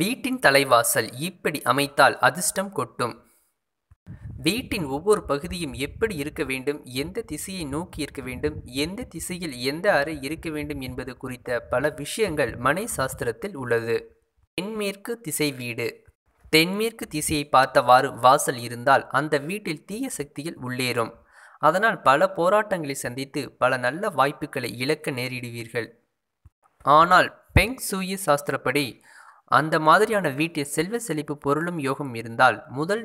வீட்டின் தலைவாசல் இப்படி அமைத்தால் அதிர்ஷ்டம் கொட்டும் வீட்டின் ஒவ்வொரு பகுதியும் எப்படி இருக்க வேண்டும் எந்த திசையை நோக்கி இருக்க வேண்டும் எந்த திசையில் எந்த அறை இருக்க வேண்டும் என்பது குறித்த பல விஷயங்கள் மனை சாஸ்திரத்தில் உள்ளது தென்மேற்கு திசை வீடு தென்மேற்கு திசையை பார்த்தவாறு வாசல் இருந்தால் அந்த வீட்டில் தீய சக்திகள் உள்ளேறும் அதனால் பல போராட்டங்களை சந்தித்து பல நல்ல வாய்ப்புகளை இழக்க நேரிடுவீர்கள் ஆனால் பெங் சூயி சாஸ்திரப்படி அந்த மாதிரியான வீட்டில் செல்வ செழிப்பு பொருளும் யோகம் இருந்தால் முதல்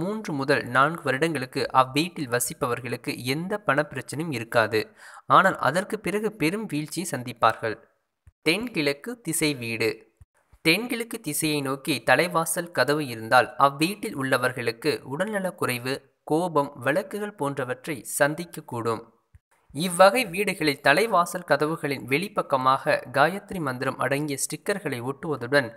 மூன்று முதல் நான்கு வருடங்களுக்கு அவ்வீட்டில் வசிப்பவர்களுக்கு எந்த பண பிரச்சனையும் இருக்காது ஆனால் அதற்கு பிறகு பெரும் வீழ்ச்சியை சந்திப்பார்கள் தென்கிழக்கு திசை வீடு தென்கிழக்கு திசையை நோக்கி தலைவாசல் கதவு இருந்தால் அவ்வீட்டில் உள்ளவர்களுக்கு உடல்நலக் குறைவு கோபம் வழக்குகள் போன்றவற்றை சந்திக்கக்கூடும் இவ்வகை வீடுகளில் தலைவாசல் கதவுகளின் வெளிப்பக்கமாக காயத்ரி மந்திரம் அடங்கிய ஸ்டிக்கர்களை ஒட்டுவதுடன்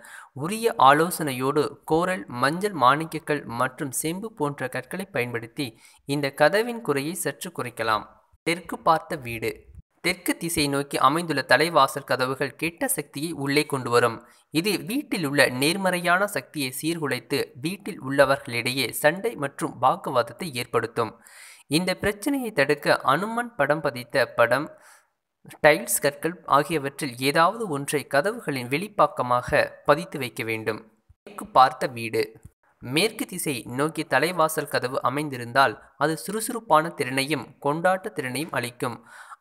உரிய ஆலோசனையோடு கோரல் மஞ்சள் மாணிக்கக்கல் மற்றும் செம்பு போன்ற கற்களை பயன்படுத்தி இந்த கதவின் குறையை சற்று குறைக்கலாம் தெற்கு பார்த்த வீடு தெற்கு திசை நோக்கி அமைந்துள்ள தலைவாசல் கதவுகள் கெட்ட சக்தியை உள்ளே கொண்டு வரும் இது வீட்டில் உள்ள நேர்மறையான சக்தியை சீர்குலைத்து வீட்டில் உள்ளவர்களிடையே சண்டை மற்றும் வாக்குவாதத்தை ஏற்படுத்தும் இந்த பிரச்சனையை தடுக்க அனுமன் படம் பதித்த படம் டைல்ஸ் கற்கள் ஆகியவற்றில் ஏதாவது ஒன்றை கதவுகளின் வெளிப்பாக்கமாக பதித்து வைக்க வேண்டும் மேற்கு பார்த்த வீடு மேற்கு திசை நோக்கி தலைவாசல் கதவு அமைந்திருந்தால் அது சுறுசுறுப்பான திறனையும் கொண்டாட்ட திறனையும் அளிக்கும்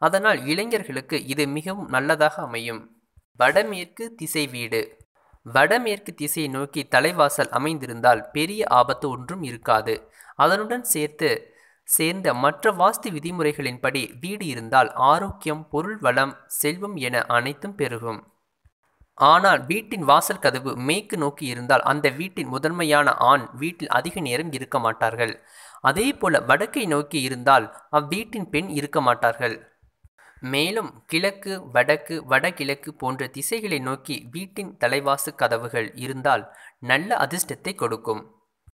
அதனால் இளைஞர்களுக்கு இது மிகவும் நல்லதாக அமையும் வடமேற்கு திசை வீடு வடமேற்கு திசையை நோக்கி தலைவாசல் அமைந்திருந்தால் பெரிய ஆபத்து ஒன்றும் இருக்காது அதனுடன் சேர்த்து சேர்ந்த மற்ற வாஸ்து விதிமுறைகளின்படி வீடு இருந்தால் ஆரோக்கியம் பொருள் வளம் செல்வம் என அனைத்தும் பெருகும் ஆனால் வீட்டின் வாசல் கதவு மேற்கு நோக்கி இருந்தால் அந்த வீட்டின் முதன்மையான ஆண் வீட்டில் அதிக நேரம் இருக்க மாட்டார்கள் அதே போல வடக்கை நோக்கி இருந்தால் அவ்வீட்டின் பெண் இருக்க மாட்டார்கள் மேலும் கிழக்கு வடக்கு வடகிழக்கு போன்ற திசைகளை நோக்கி வீட்டின் தலைவாசு கதவுகள் இருந்தால் நல்ல அதிர்ஷ்டத்தை கொடுக்கும்